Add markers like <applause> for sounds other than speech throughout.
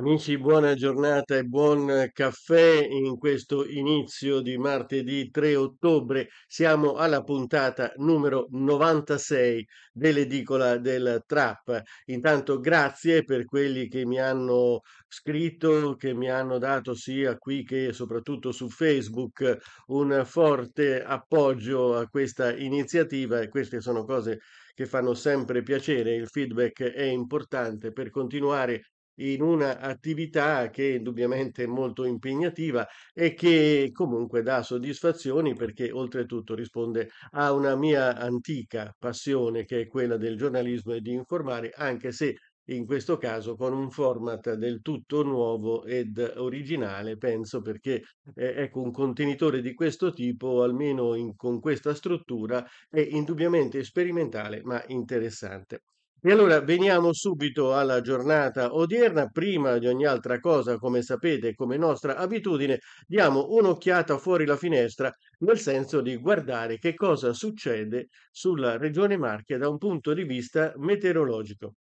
Amici, buona giornata e buon eh, caffè in questo inizio di martedì 3 ottobre. Siamo alla puntata numero 96 dell'edicola del Trap. Intanto grazie per quelli che mi hanno scritto, che mi hanno dato sia qui che soprattutto su Facebook un forte appoggio a questa iniziativa e queste sono cose che fanno sempre piacere. Il feedback è importante per continuare in un'attività che indubbiamente è molto impegnativa e che comunque dà soddisfazioni perché oltretutto risponde a una mia antica passione che è quella del giornalismo e di informare, anche se in questo caso con un format del tutto nuovo ed originale, penso perché eh, ecco, un contenitore di questo tipo, almeno in, con questa struttura, è indubbiamente sperimentale ma interessante. E allora veniamo subito alla giornata odierna. Prima di ogni altra cosa, come sapete, come nostra abitudine, diamo un'occhiata fuori la finestra nel senso di guardare che cosa succede sulla regione Marche da un punto di vista meteorologico.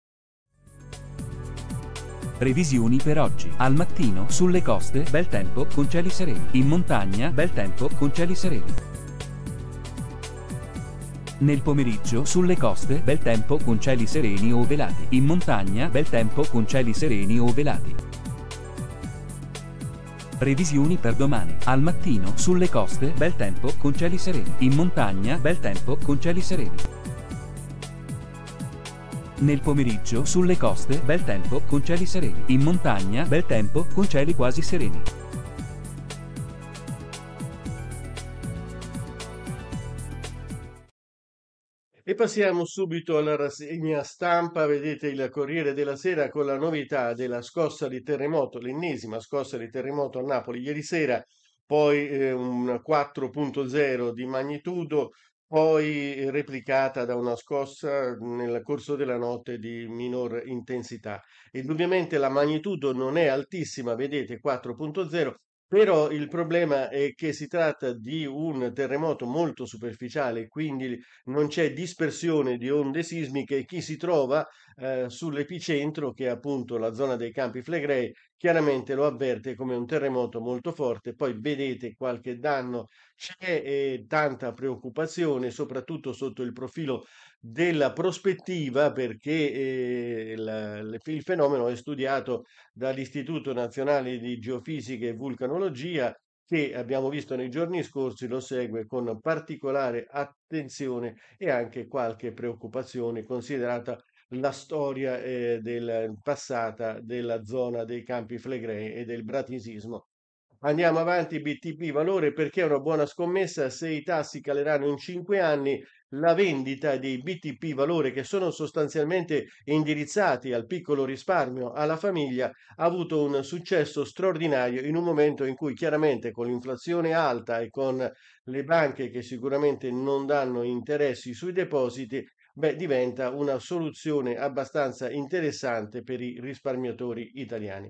Previsioni per oggi. Al mattino, sulle coste, bel tempo con cieli sereni. In montagna, bel tempo con cieli sereni. Nel pomeriggio sulle coste bel tempo con cieli sereni o velati. In montagna bel tempo con cieli sereni o velati. Previsioni per domani. Al mattino sulle coste bel tempo con cieli sereni. In montagna bel tempo con cieli sereni. Nel pomeriggio sulle coste bel tempo con cieli sereni. In montagna bel tempo con cieli quasi sereni. passiamo subito alla rassegna stampa, vedete il Corriere della Sera con la novità della scossa di terremoto, l'ennesima scossa di terremoto a Napoli ieri sera, poi eh, un 4.0 di magnitudo, poi eh, replicata da una scossa nel corso della notte di minor intensità. Indubbiamente la magnitudo non è altissima, vedete 4.0, però il problema è che si tratta di un terremoto molto superficiale, quindi non c'è dispersione di onde sismiche chi si trova eh, sull'epicentro, che è appunto la zona dei Campi Flegrei, chiaramente lo avverte come un terremoto molto forte. Poi vedete qualche danno c'è eh, tanta preoccupazione, soprattutto sotto il profilo della prospettiva, perché eh, la- il fenomeno è studiato dall'Istituto Nazionale di Geofisica e Vulcanologia, che abbiamo visto nei giorni scorsi lo segue con particolare attenzione e anche qualche preoccupazione, considerata la storia eh, del, passata della zona dei Campi Flegrei e del bratisismo. Andiamo avanti, BTP valore perché è una buona scommessa. Se i tassi caleranno in 5 anni, la vendita dei BTP valore che sono sostanzialmente indirizzati al piccolo risparmio, alla famiglia, ha avuto un successo straordinario in un momento in cui chiaramente con l'inflazione alta e con le banche che sicuramente non danno interessi sui depositi, beh, diventa una soluzione abbastanza interessante per i risparmiatori italiani.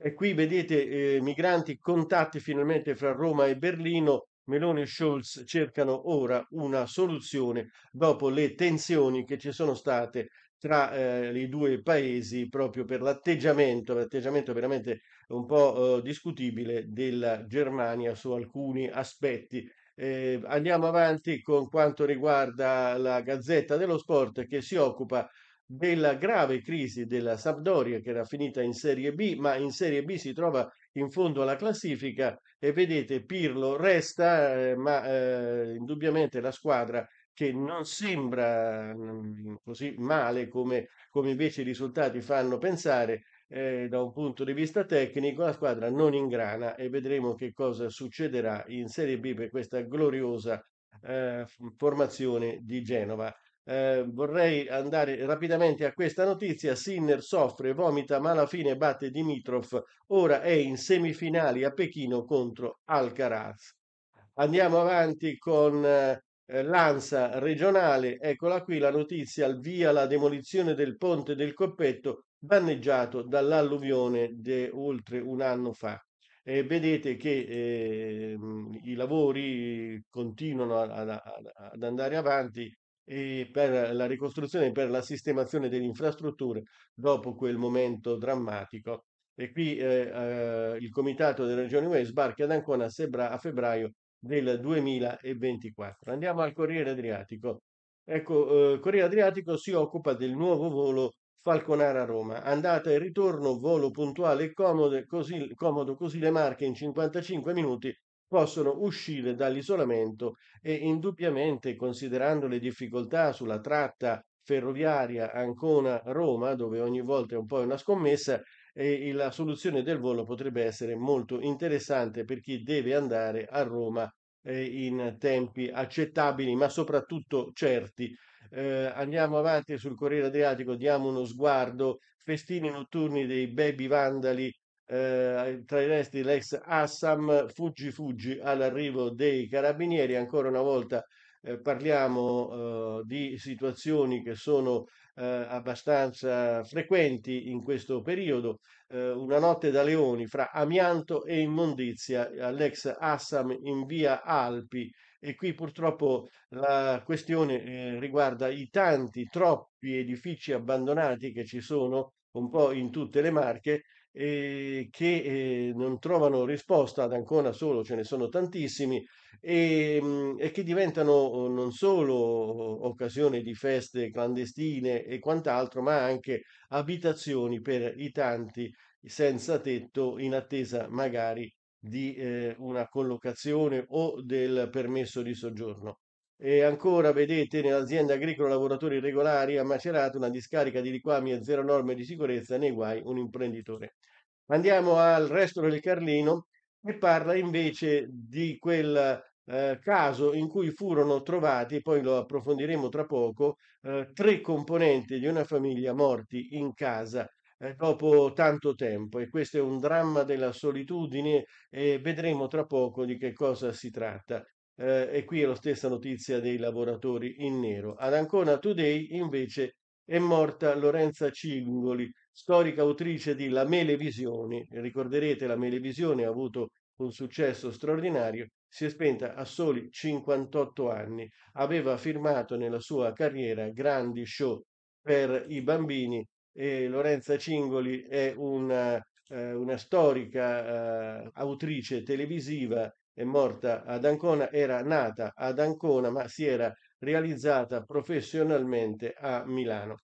E qui vedete eh, migranti contatti finalmente fra Roma e Berlino. Meloni e Scholz cercano ora una soluzione dopo le tensioni che ci sono state tra eh, i due paesi proprio per l'atteggiamento, l'atteggiamento veramente un po' eh, discutibile della Germania su alcuni aspetti. Eh, andiamo avanti con quanto riguarda la Gazzetta dello Sport che si occupa della grave crisi della Sampdoria che era finita in Serie B, ma in Serie B si trova in fondo alla classifica e vedete Pirlo resta, eh, ma eh, indubbiamente la squadra che non sembra mm, così male come, come, invece i risultati fanno pensare eh, da un punto di vista tecnico, la squadra non ingrana e vedremo che cosa succederà in Serie B per questa gloriosa eh, formazione di Genova. Eh, vorrei andare rapidamente a questa notizia. Sinner soffre, vomita, ma alla fine batte Dimitrov. Ora è in semifinali a Pechino contro Alcaraz. Andiamo avanti con eh, l'ANSA regionale. Eccola qui la notizia al via la demolizione del ponte del Coppetto danneggiato dall'alluvione di oltre un anno fa. Eh, vedete che eh, i lavori continuano ad, ad andare avanti e per la ricostruzione e per la sistemazione delle infrastrutture dopo quel momento drammatico. E qui eh, eh il Comitato delle regioni UE sbarca ad Ancona a, febbraio del 2024. Andiamo al Corriere Adriatico. Ecco, eh, Corriere Adriatico si occupa del nuovo volo Falconara Roma. Andata e ritorno, volo puntuale e comodo così, comodo, così le Marche in 55 minuti possono uscire dall'isolamento e indubbiamente considerando le difficoltà sulla tratta ferroviaria Ancona-Roma, dove ogni volta è un po' una scommessa, eh, la soluzione del volo potrebbe essere molto interessante per chi deve andare a Roma eh, in tempi accettabili, ma soprattutto certi. Eh, andiamo avanti sul Corriere Adriatico, diamo uno sguardo, festini notturni dei baby vandali eh, tra i resti l'ex Assam fuggi fuggi all'arrivo dei carabinieri. Ancora una volta eh, parliamo eh, di situazioni che sono eh, abbastanza frequenti in questo periodo. Eh, una notte da leoni fra amianto e immondizia all'ex Assam in via Alpi. E qui purtroppo la questione eh, riguarda i tanti, troppi edifici abbandonati che ci sono un po' in tutte le marche eh, che eh, non trovano risposta ad Ancona solo, ce ne sono tantissimi, e, mm, e, che diventano eh, non solo occasione di feste clandestine e quant'altro, ma anche abitazioni per i tanti senza tetto in attesa magari di eh, una collocazione o del permesso di soggiorno. E ancora vedete nell'azienda agricola lavoratori irregolari a Macerata una discarica di liquami e zero norme di sicurezza nei guai un imprenditore. Andiamo al resto del Carlino e parla invece di quel eh, caso in cui furono trovati, poi lo approfondiremo tra poco, eh, tre componenti di una famiglia morti in casa eh, dopo tanto tempo e questo è un dramma della solitudine e vedremo tra poco di che cosa si tratta eh, e qui è la stessa notizia dei lavoratori in nero. Ad Ancona Today invece è morta Lorenza Cingoli, storica autrice di La Melevisione. Ricorderete la Melevisione ha avuto un successo straordinario, si è spenta a soli 58 anni. Aveva firmato nella sua carriera grandi show per i bambini e Lorenza Cingoli è una eh, una storica eh, autrice televisiva, è morta ad Ancona, era nata ad Ancona ma si era realizzata professionalmente a Milano.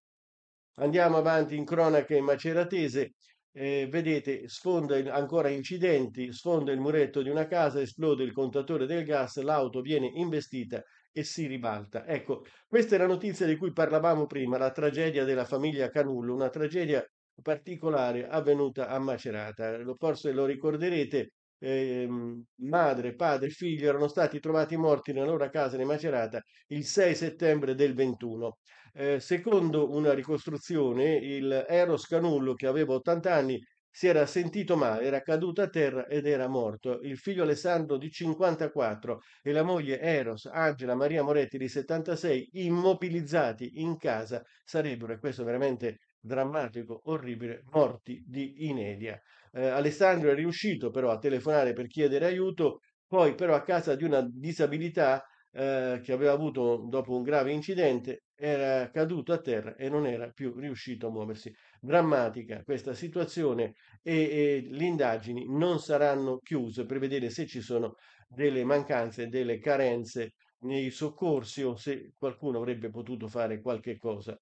Andiamo avanti in cronaca in maceratese. Eh, vedete, sfonda il, ancora incidenti, sfonda il muretto di una casa, esplode il contatore del gas, l'auto viene investita e si ribalta. Ecco, questa è la notizia di cui parlavamo prima, la tragedia della famiglia Canullo, una tragedia particolare avvenuta a Macerata. Forse lo ricorderete, eh, madre, padre figlio erano stati trovati morti nella loro casa di Macerata il 6 settembre del 21. Eh, secondo una ricostruzione, il Eros Canullo, che aveva 80 anni, si era sentito male, era caduto a terra ed era morto. Il figlio Alessandro di 54 e la moglie Eros, Angela Maria Moretti di 76, immobilizzati in casa, sarebbero, e questo veramente drammatico, orribile, morti di inedia. Eh, Alessandro è riuscito però a telefonare per chiedere aiuto, poi però a causa di una disabilità eh, che aveva avuto dopo un grave incidente era caduto a terra e non era più riuscito a muoversi. Drammatica questa situazione e, e le indagini non saranno chiuse per vedere se ci sono delle mancanze, delle carenze nei soccorsi o se qualcuno avrebbe potuto fare qualche cosa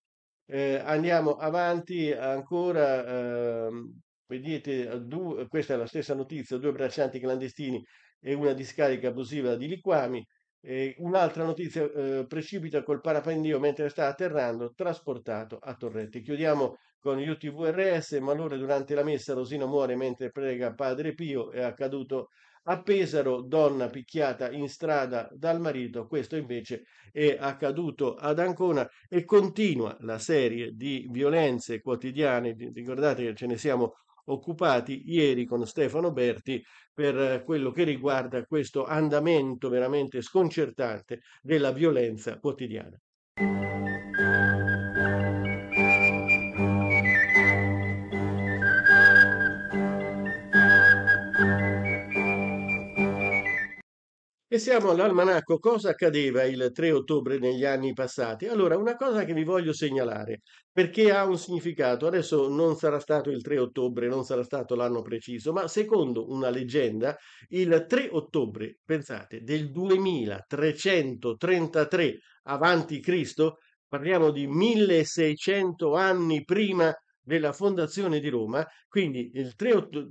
eh, andiamo avanti ancora, ehm, vedete, eh, due, eh, questa è la stessa notizia, due braccianti clandestini e una discarica abusiva di liquami. Eh, un'altra notizia, eh, precipita col parapendio mentre sta atterrando, trasportato a Torretti. Chiudiamo con UTVRS, malore durante la messa, Rosino muore mentre prega Padre Pio, è accaduto a Pesaro, donna picchiata in strada dal marito, questo invece è accaduto ad Ancona e continua la serie di violenze quotidiane. Ricordate che ce ne siamo occupati ieri con Stefano Berti per quello che riguarda questo andamento veramente sconcertante della violenza quotidiana. E siamo all'almanacco Cosa accadeva il 3 ottobre negli anni passati? Allora, una cosa che vi voglio segnalare, perché ha un significato, adesso non sarà stato il 3 ottobre, non sarà stato l'anno preciso, ma secondo una leggenda, il 3 ottobre, pensate, del 2333 avanti Cristo, parliamo di 1600 anni prima della fondazione di Roma, quindi il 3 ottobre,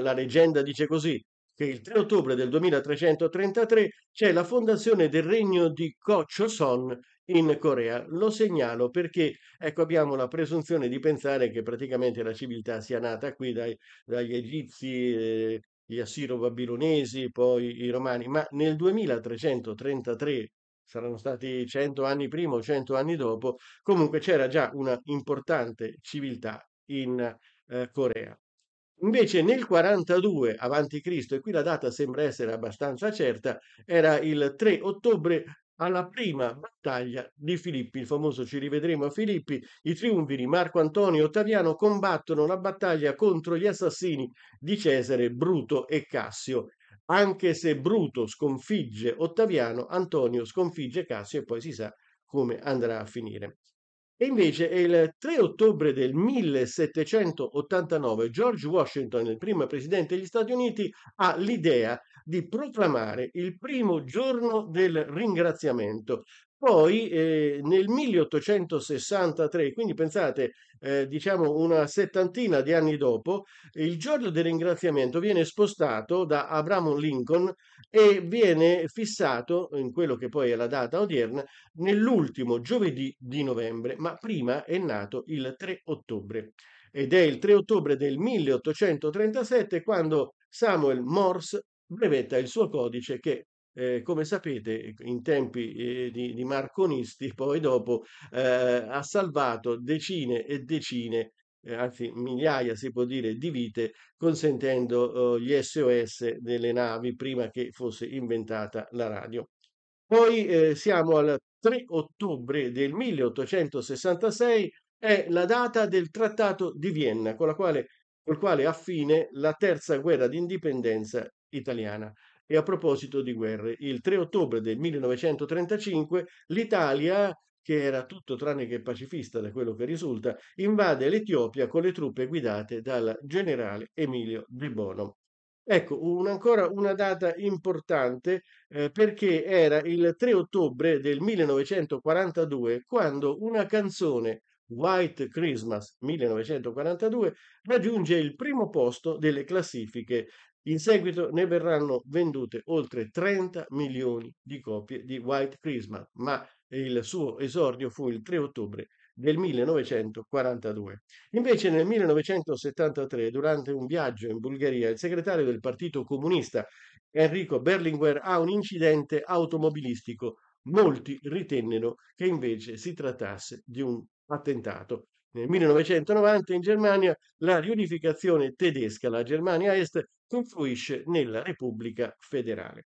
la leggenda dice così, che il 3 ottobre del 2333 c'è la fondazione del regno di Choson in Corea. Lo segnalo perché ecco, abbiamo la presunzione di pensare che praticamente la civiltà sia nata qui dai, dagli egizi, eh, gli assiro-babilonesi, poi i romani, ma nel 2333 saranno stati 100 anni prima o 100 anni dopo, comunque c'era già una importante civiltà in eh, Corea. Invece nel 42 avanti Cristo, e qui la data sembra essere abbastanza certa, era il 3 ottobre alla prima battaglia di Filippi, il famoso ci rivedremo a Filippi, i triunvi di Marco Antonio e Ottaviano combattono la battaglia contro gli assassini di Cesare, Bruto e Cassio. Anche se Bruto sconfigge Ottaviano, Antonio sconfigge Cassio e poi si sa come andrà a finire. E invece il 3 ottobre del 1789 George Washington, il primo presidente degli Stati Uniti, ha l'idea di proclamare il primo giorno del ringraziamento poi eh, nel 1863, quindi pensate, eh, diciamo una settantina di anni dopo, il giorno del ringraziamento viene spostato da Abraham Lincoln e viene fissato in quello che poi è la data odierna nell'ultimo giovedì di novembre, ma prima è nato il 3 ottobre. Ed è il 3 ottobre del 1837 quando Samuel Morse brevetta il suo codice che eh, come sapete, in tempi eh, di, di, marconisti, <laughs> poi dopo eh, ha salvato decine e decine, eh, anzi migliaia si può dire, di vite, consentendo oh, gli SOS delle navi prima che fosse inventata la radio. Poi eh, siamo al 3 ottobre del 1866, è la data del Trattato di Vienna, con la quale, col quale affine la terza guerra d'indipendenza italiana. E a proposito di guerre, il 3 ottobre del 1935 l'Italia che era tutto tranne che pacifista da quello che risulta, invade l'Etiopia con le truppe guidate dal generale Emilio De Bono. Ecco, un, ancora una data importante eh, perché era il 3 ottobre del 1942 quando una canzone White Christmas 1942 raggiunge il primo posto delle classifiche in seguito ne verranno vendute oltre 30 milioni di copie di White Christmas, ma il suo esordio fu il 3 ottobre del 1942. Invece nel 1973, durante un viaggio in Bulgaria, il segretario del Partito Comunista Enrico Berlinguer ha un incidente automobilistico. Molti ritennero che invece si trattasse di un attentato. Nel 1990 in Germania la riunificazione tedesca, la Germania Est, confluisce nella Repubblica Federale.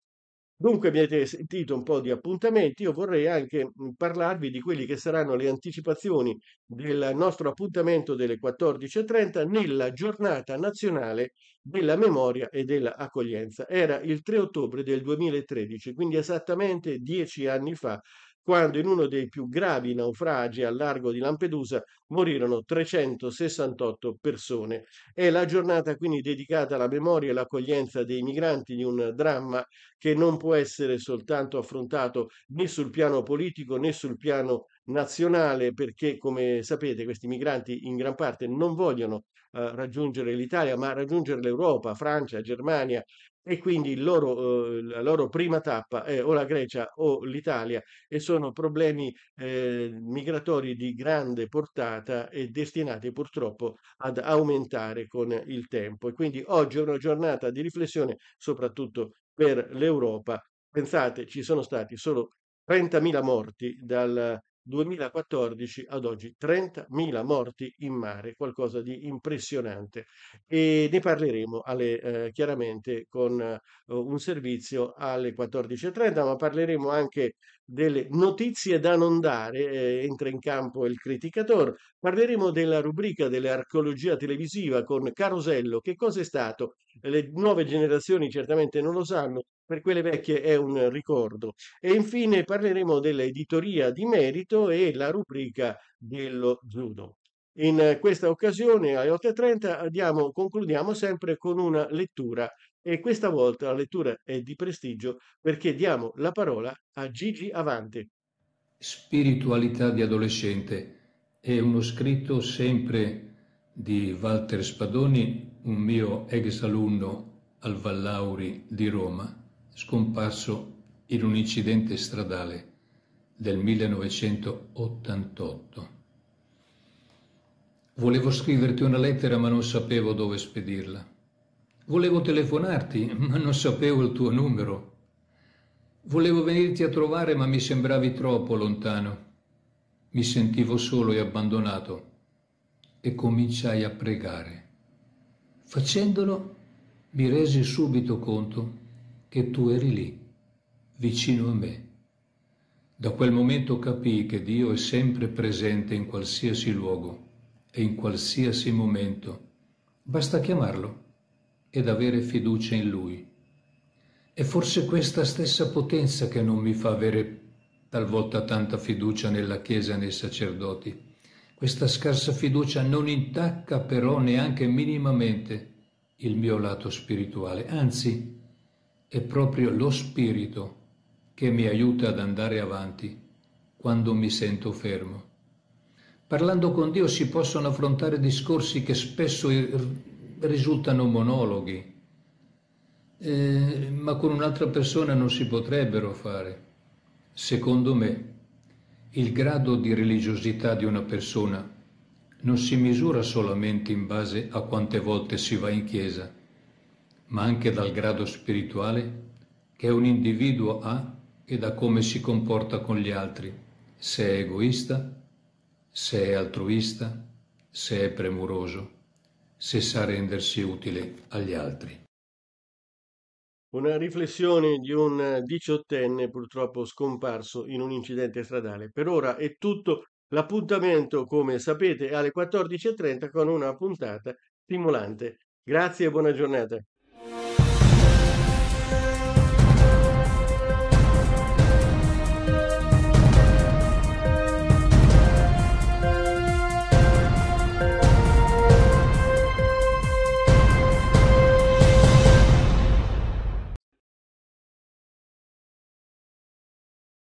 Dunque mi avete sentito un po' di appuntamenti, io vorrei anche mhmm, parlarvi di quelli che saranno le anticipazioni del nostro appuntamento delle 14.30 nella giornata nazionale della memoria e dell'accoglienza. Era il 3 ottobre del 2013, quindi esattamente dieci anni fa quando in uno dei più gravi naufragi al largo di Lampedusa morirono 368 persone. È la giornata quindi dedicata alla memoria e all'accoglienza dei migranti di un dramma che non può essere soltanto affrontato né sul piano politico né sul piano nazionale perché come sapete questi migranti in gran parte non vogliono eh, raggiungere l'Italia ma raggiungere l'Europa, Francia, Germania e quindi loro, eh, la loro prima tappa è o la Grecia o l'Italia e sono problemi eh, migratori di grande portata e destinati purtroppo ad aumentare con il tempo. E quindi oggi è una giornata di riflessione soprattutto per l'Europa. Pensate, ci sono stati solo 30.000 morti dal 2014 ad oggi 30.000 morti in mare, qualcosa di impressionante e ne parleremo alle, eh, chiaramente con eh, un servizio alle 14.30, ma parleremo anche delle notizie da non dare, eh, entra in campo il criticator, parleremo della rubrica dell'archeologia televisiva con Carosello, che cosa è stato? Le nuove generazioni certamente non lo sanno, per quelle vecchie è un ricordo. E infine parleremo dell'editoria di merito e la rubrica dello Zudo. In questa occasione alle 8.30 concludiamo sempre con una lettura e questa volta la lettura è di prestigio perché diamo la parola a Gigi Avante. Spiritualità di adolescente è uno scritto sempre di Walter Spadoni, un mio ex alunno al Vallauri di Roma scomparso in un incidente stradale del 1988. Volevo scriverti una lettera ma non sapevo dove spedirla. Volevo telefonarti ma non sapevo il tuo numero. Volevo venirti a trovare ma mi sembravi troppo lontano. Mi sentivo solo e abbandonato e cominciai a pregare. Facendolo mi resi subito conto che tu eri lì, vicino a me. Da quel momento capii che Dio è sempre presente in qualsiasi luogo e in qualsiasi momento. Basta chiamarlo ed avere fiducia in Lui. È forse questa stessa potenza che non mi fa avere talvolta tanta fiducia nella Chiesa e nei sacerdoti. Questa scarsa fiducia non intacca però neanche minimamente il mio lato spirituale, anzi è proprio lo spirito che mi aiuta ad andare avanti quando mi sento fermo. Parlando con Dio si possono affrontare discorsi che spesso risultano monologhi, eh, ma con un'altra persona non si potrebbero fare. Secondo me, il grado di religiosità di una persona non si misura solamente in base a quante volte si va in chiesa ma anche dal grado spirituale che un individuo ha e da come si comporta con gli altri, se è egoista, se è altruista, se è premuroso, se sa rendersi utile agli altri. Una riflessione di un diciottenne purtroppo scomparso in un incidente stradale. Per ora è tutto. L'appuntamento, come sapete, è alle 14.30 con una puntata stimolante. Grazie e buona giornata.